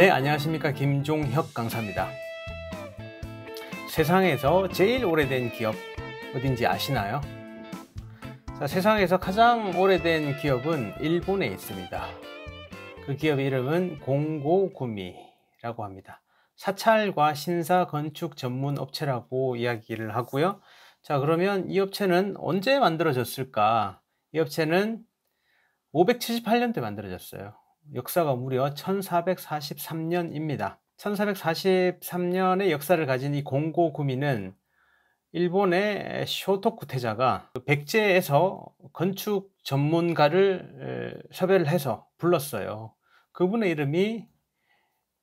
네, 안녕하십니까. 김종혁 강사입니다. 세상에서 제일 오래된 기업 어딘지 아시나요? 자, 세상에서 가장 오래된 기업은 일본에 있습니다. 그 기업의 이름은 공고구미라고 합니다. 사찰과 신사 건축 전문 업체라고 이야기를 하고요. 자, 그러면 이 업체는 언제 만들어졌을까? 이 업체는 578년 때 만들어졌어요. 역사가 무려 1443년입니다. 1443년의 역사를 가진 이 공고구미는 일본의 쇼토쿠 태자가 백제에서 건축 전문가를 섭외를 해서 불렀어요. 그분의 이름이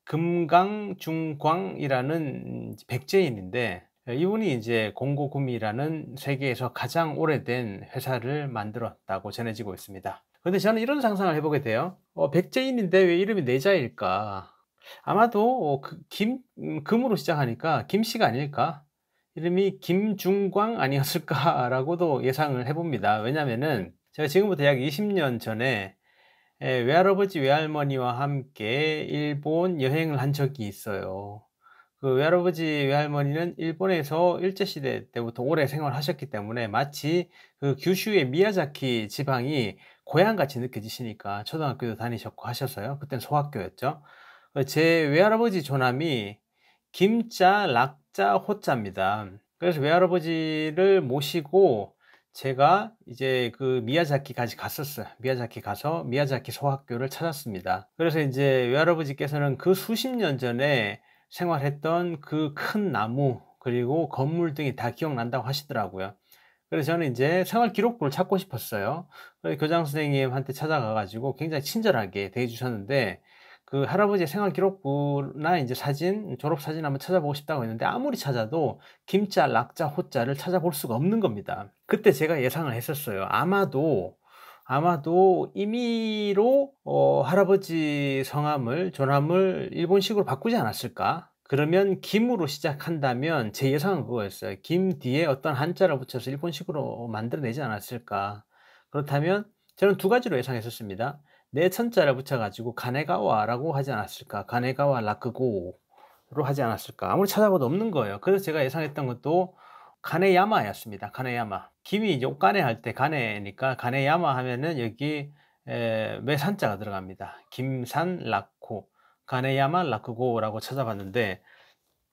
금강중광이라는 백제인인데 이분이 이제 공고구미라는 세계에서 가장 오래된 회사를 만들었다고 전해지고 있습니다. 근데 저는 이런 상상을 해보게 돼요. 어, 백제인인데 왜 이름이 내자일까? 아마도 어, 그, 김 음, 금으로 시작하니까 김씨가 아닐까? 이름이 김중광 아니었을까라고도 예상을 해봅니다. 왜냐면은 제가 지금부터 약 20년 전에 예, 외할아버지 외할머니와 함께 일본 여행을 한 적이 있어요. 그 외할아버지 외할머니는 일본에서 일제시대 때부터 오래 생활하셨기 때문에 마치 그 규슈의 미야자키 지방이 고향같이 느껴지시니까 초등학교도 다니셨고 하셔서요. 그땐 소학교였죠. 그 제 외할아버지 조남이 김자, 락자, 호자입니다. 그래서 외할아버지를 모시고 제가 이제 그 미야자키까지 갔었어요. 미야자키 가서 미야자키 소학교를 찾았습니다. 그래서 이제 외할아버지께서는 그 수십 년 전에 생활했던 그 큰 나무 그리고 건물 등이 다 기억난다고 하시더라고요. 그래서 저는 이제 생활 기록부를 찾고 싶었어요. 교장 선생님한테 찾아가가지고 굉장히 친절하게 대해주셨는데 그할아버지 생활 기록부나 이제 사진, 졸업 사진 한번 찾아보고 싶다고 했는데 아무리 찾아도 김자, 락자, 호자를 찾아볼 수가 없는 겁니다. 그때 제가 예상을 했었어요. 아마도 아마도 임의로 어, 할아버지 성함을 존함을 일본식으로 바꾸지 않았을까? 그러면 김으로 시작한다면 제 예상은 그거였어요. 김 뒤에 어떤 한자를 붙여서 일본식으로 만들어내지 않았을까? 그렇다면 저는 두 가지로 예상했었습니다. 내 천자를 붙여가지고 가네가와라고 하지 않았을까? 가네가와 라크고로 하지 않았을까? 아무리 찾아봐도 없는 거예요. 그래서 제가 예상했던 것도 가네야마였습니다. 가네야마. 김 이제 가네할 때 가네니까 가네야마 하면은 여기 에, 매산자가 들어갑니다. 김산 라코 가네야마 라크고라고 찾아봤는데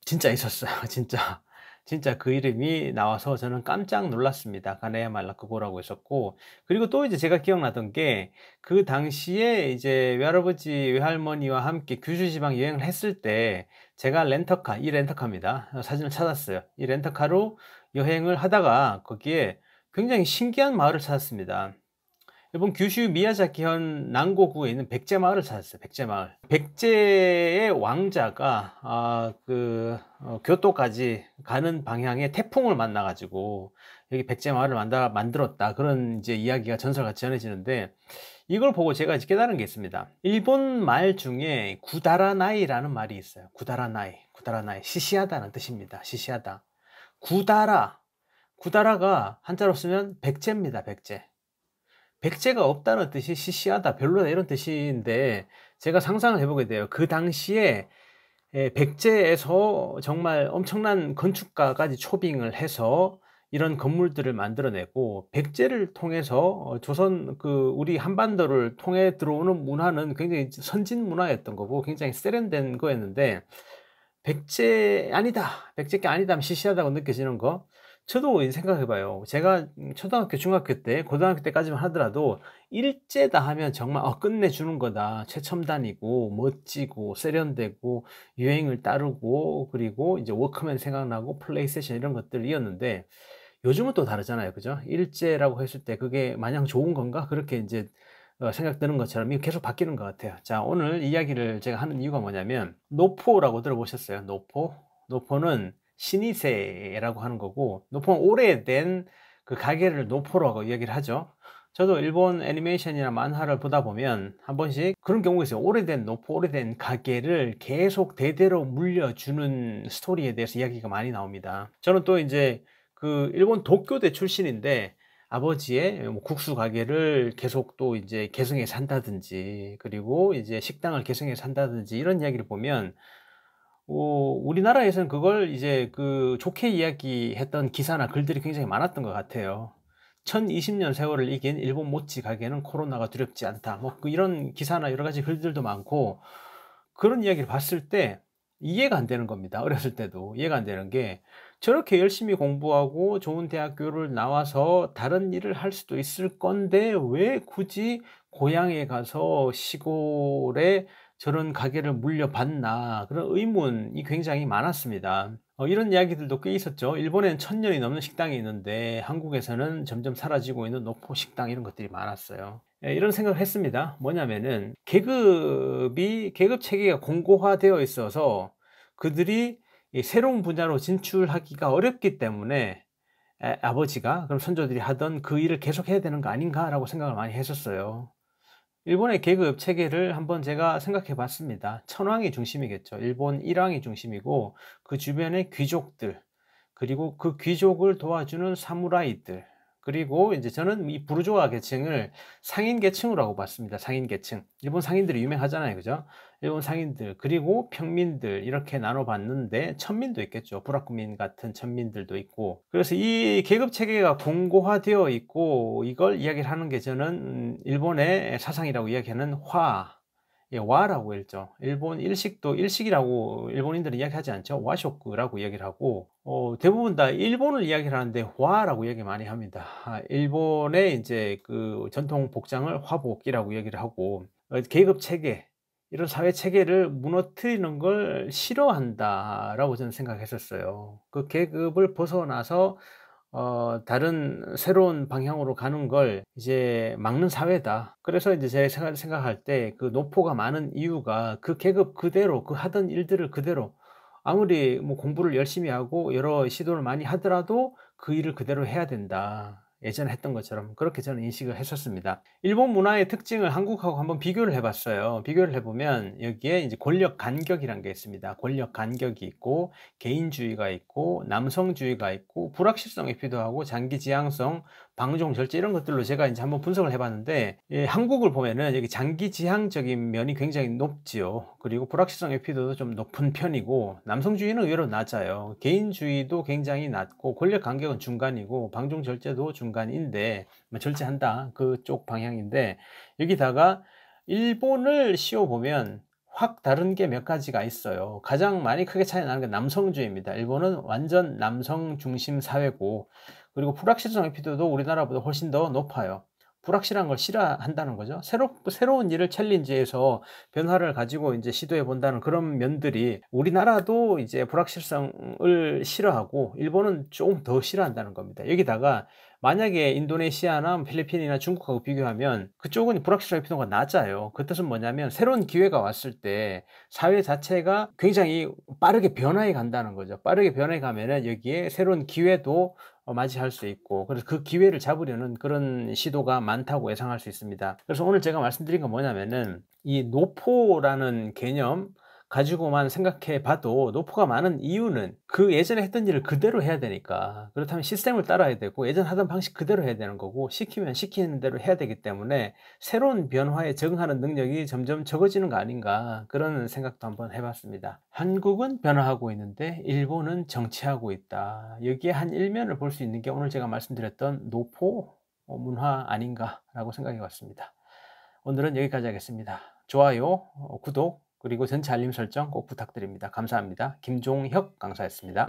진짜 있었어요. 진짜 진짜 그 이름이 나와서 저는 깜짝 놀랐습니다. 가네야 말라크고라고 했었고 그리고 또 이제 제가 기억나던 게 그 당시에 이제 외할아버지 외할머니와 함께 규슈 지방 여행을 했을 때 제가 렌터카 이 렌터카입니다. 사진을 찾았어요. 이 렌터카로 여행을 하다가 거기에 굉장히 신기한 마을을 찾았습니다. 일본 규슈 미야자키현 난고구에 있는 백제 마을을 찾았어요. 백제 마을. 백제의 왕자가 아, 그 어, 교토까지 가는 방향에 태풍을 만나 가지고 여기 백제 마을을 만다, 만들었다. 그런 이제 이야기가 전설같이 전해지는데 이걸 보고 제가 깨달은 게 있습니다. 일본 말 중에 구다라나이라는 말이 있어요. 구다라나이. 구다라나이. 시시하다는 뜻입니다. 시시하다. 구다라. 구다라가 한자로 쓰면 백제입니다. 백제. 백제가 없다는 뜻이 시시하다, 별로다 이런 뜻인데 제가 상상을 해보게 돼요. 그 당시에 예, 백제에서 정말 엄청난 건축가까지 초빙을 해서 이런 건물들을 만들어내고 백제를 통해서 어, 조선 그 우리 한반도를 통해 들어오는 문화는 굉장히 선진 문화였던 거고 굉장히 세련된 거였는데 백제 아니다 백제께 아니다 시시하다고 느껴지는 거 저도 생각해봐요. 제가 음, 초등학교, 중학교 때, 고등학교 때까지만 하더라도 일제다 하면 정말 어, 끝내주는 거다. 최첨단이고 멋지고 세련되고 유행을 따르고 그리고 이제 워크맨 생각나고 플레이스테이션 이런 것들이었는데 요즘은 또 다르잖아요. 그죠? 일제라고 했을 때 그게 마냥 좋은 건가? 그렇게 이제 어, 생각되는 것처럼 계속 바뀌는 것 같아요. 자, 오늘 이야기를 제가 하는 이유가 뭐냐면 노포라고 들어보셨어요. 노포. 노포는 신이세라고 하는 거고 노포는 오래된 그 가게를 노포라고 이야기를 하죠. 저도 일본 애니메이션이나 만화를 보다 보면 한 번씩 그런 경우가 있어요. 오래된 노포, 오래된 가게를 계속 대대로 물려주는 스토리에 대해서 이야기가 많이 나옵니다. 저는 또 이제 그 일본 도쿄대 출신인데 아버지의 뭐 국수 가게를 계속 또 이제 개성에 산다든지 그리고 이제 식당을 개성에 산다든지 이런 이야기를 보면 어, 우리나라에서는 그걸 이제 그 좋게 이야기했던 기사나 글들이 굉장히 많았던 것 같아요. 1020년 세월을 이긴 일본 모찌 가게는 코로나가 두렵지 않다. 뭐 그 이런 기사나 여러 가지 글들도 많고 그런 이야기를 봤을 때 이해가 안 되는 겁니다. 어렸을 때도 이해가 안 되는 게 저렇게 열심히 공부하고 좋은 대학교를 나와서 다른 일을 할 수도 있을 건데 왜 굳이 고향에 가서 시골에 저런 가게를 물려받나 그런 의문이 굉장히 많았습니다. 어, 이런 이야기들도 꽤 있었죠. 일본엔 천 년이 넘는 식당이 있는데 한국에서는 점점 사라지고 있는 노포 식당 이런 것들이 많았어요. 예, 이런 생각을 했습니다. 뭐냐면은 계급이 계급 체계가 공고화되어 있어서 그들이 새로운 분야로 진출하기가 어렵기 때문에 아버지가 그럼 선조들이 하던 그 일을 계속해야 되는 거 아닌가라고 생각을 많이 했었어요. 일본의 계급 체계를 한번 제가 생각해 봤습니다. 천황이 중심이겠죠. 일본 일왕이 중심이고 그 주변의 귀족들 그리고 그 귀족을 도와주는 사무라이들 그리고 이제 저는 이 부르조아 계층을 상인 계층이라고 봤습니다. 상인 계층. 일본 상인들이 유명하잖아요. 그죠? 일본 상인들, 그리고 평민들 이렇게 나눠 봤는데 천민도 있겠죠. 부라쿠민 같은 천민들도 있고. 그래서 이 계급 체계가 공고화되어 있고 이걸 이야기를 하는 게 저는 음, 일본의 사상이라고 이야기하는 화 예, 와라고 읽죠. 일본 일식도 일식이라고 일본인들은 이야기하지 않죠. 와쇼크라고 이야기를 하고 어, 대부분 다 일본을 이야기를 하는데 와라고 얘기 많이 합니다. 아, 일본의 이제 그 전통 복장을 화복이라고 얘기를 하고 어, 계급 체계 이런 사회 체계를 무너뜨리는 걸 싫어한다라고 저는 생각했었어요. 그 계급을 벗어나서 어, 다른 새로운 방향으로 가는 걸 이제 막는 사회다. 그래서 이제 제가 생각할 때 그 노포가 많은 이유가 그 계급 그대로 그 하던 일들을 그대로 아무리 뭐 공부를 열심히 하고 여러 시도를 많이 하더라도 그 일을 그대로 해야 된다. 예전에 했던 것처럼 그렇게 저는 인식을 했었습니다. 일본 문화의 특징을 한국하고 한번 비교를 해봤어요. 비교를 해보면 여기에 이제 권력 간격이란 게 있습니다. 권력 간격이 있고 개인주의가 있고 남성주의가 있고 불확실성이 필요하고 장기 지향성, 방종 절제 이런 것들로 제가 이제 한번 분석을 해봤는데 예, 한국을 보면은 여기 장기 지향적인 면이 굉장히 높지요. 그리고 불확실성 에피도도 좀 높은 편이고 남성주의는 의외로 낮아요. 개인주의도 굉장히 낮고 권력 간격은 중간이고 방종 절제도 중간인데 뭐 절제한다 그쪽 방향인데 여기다가 일본을 씌워보면 확 다른 게 몇 가지가 있어요. 가장 많이 크게 차이 나는 게 남성주의입니다. 일본은 완전 남성 중심 사회고 그리고 불확실성 피 p 도 우리나라보다 훨씬 더 높아요. 불확실한 걸 싫어한다는 거죠. 새로, 새로운 일을 챌린지해서 변화를 가지고 이제 시도해 본다는 그런 면들이 우리나라도 이제 불확실성을 싫어하고 일본은 조금 더 싫어한다는 겁니다. 여기다가 만약에 인도네시아나 필리핀이나 중국하고 비교하면 그쪽은 불확실성 피도가 낮아요. 그 뜻은 뭐냐면 새로운 기회가 왔을 때 사회 자체가 굉장히 빠르게 변화해 간다는 거죠. 빠르게 변해 화 가면은 여기에 새로운 기회도 어, 맞이할 수 있고 그래서 그 기회를 잡으려는 그런 시도가 많다고 예상할 수 있습니다. 그래서 오늘 제가 말씀드린 건 뭐냐면은 이 노포라는 개념 가지고만 생각해 봐도 노포가 많은 이유는 그 예전에 했던 일을 그대로 해야 되니까 그렇다면 시스템을 따라야 되고 예전 하던 방식 그대로 해야 되는 거고 시키면 시키는 대로 해야 되기 때문에 새로운 변화에 적응하는 능력이 점점 적어지는 거 아닌가 그런 생각도 한번 해봤습니다. 한국은 변화하고 있는데 일본은 정치하고 있다. 여기에 한 일면을 볼 수 있는 게 오늘 제가 말씀드렸던 노포 문화 아닌가라고 생각해 봤습니다. 오늘은 여기까지 하겠습니다. 좋아요, 구독, 그리고 전체 알림 설정 꼭 부탁드립니다. 감사합니다. 김종혁 강사였습니다.